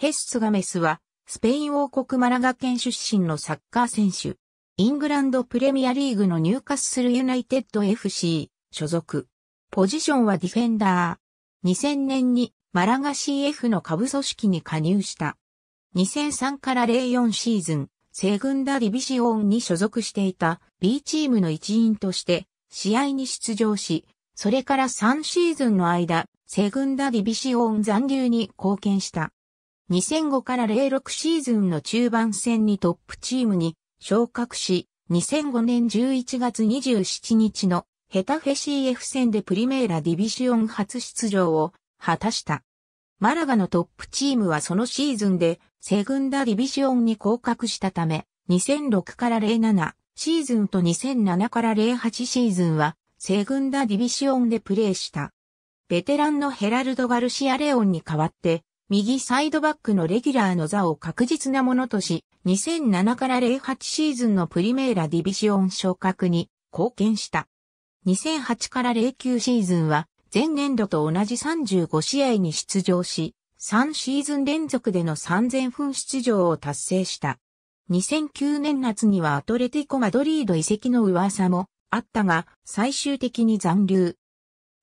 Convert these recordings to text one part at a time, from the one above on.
ヘッスガメスは、スペイン王国マラガ県出身のサッカー選手。イングランドプレミアリーグの入荷するユナイテッド FC 所属。ポジションはディフェンダー。2000年にマラガ CF の下部組織に加入した。2003から04シーズン、セグンダディビシオンに所属していた B チームの一員として試合に出場し、それから3シーズンの間、セグンダディビシオン残留に貢献した。2005から06シーズンの中盤戦にトップチームに昇格し、2005年11月27日のヘタフェ CF 戦でプリメーラディビシオン初出場を果たした。マラガのトップチームはそのシーズンでセグンダディビシオンに降格したため、2006から07シーズンと2007から08シーズンはセグンダディビシオンでプレーした。ベテランのヘラルド・ガルシア・レオンに代わって右サイドバックのレギュラーの座を確実なものとし、2007から08シーズンのプリメーラディビシオン昇格に貢献した。2008から09シーズンは前年度と同じ35試合に出場し、3シーズン連続での3000分出場を達成した。2009年夏にはアトレティコ・マドリード移籍の噂もあったが、最終的に残留。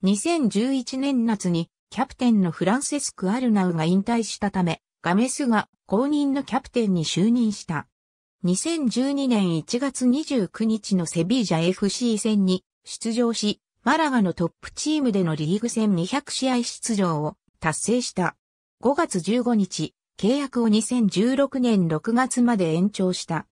2011年夏にキャプテンのフランセスク・アルナウが引退したため、ガメスが後任のキャプテンに就任した。2012年1月29日のセビージャ FC 戦に出場し、マラガのトップチームでのリーグ戦200試合出場を達成した。5月15日、契約を2016年6月まで延長した。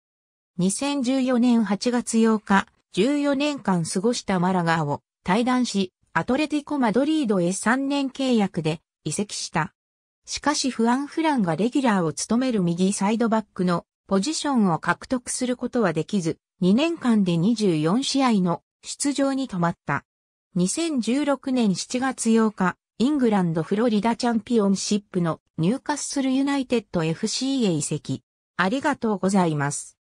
2014年8月8日、14年間過ごしたマラガを退団し、アトレティコ・マドリードへ3年契約で移籍した。しかしフアン・フランがレギュラーを務める右サイドバックのポジションを獲得することはできず、2年間で24試合の出場に止まった。2016年7月8日、イングランドフロリダチャンピオンシップのニューカッスルユナイテッド FC へ移籍。ありがとうございます。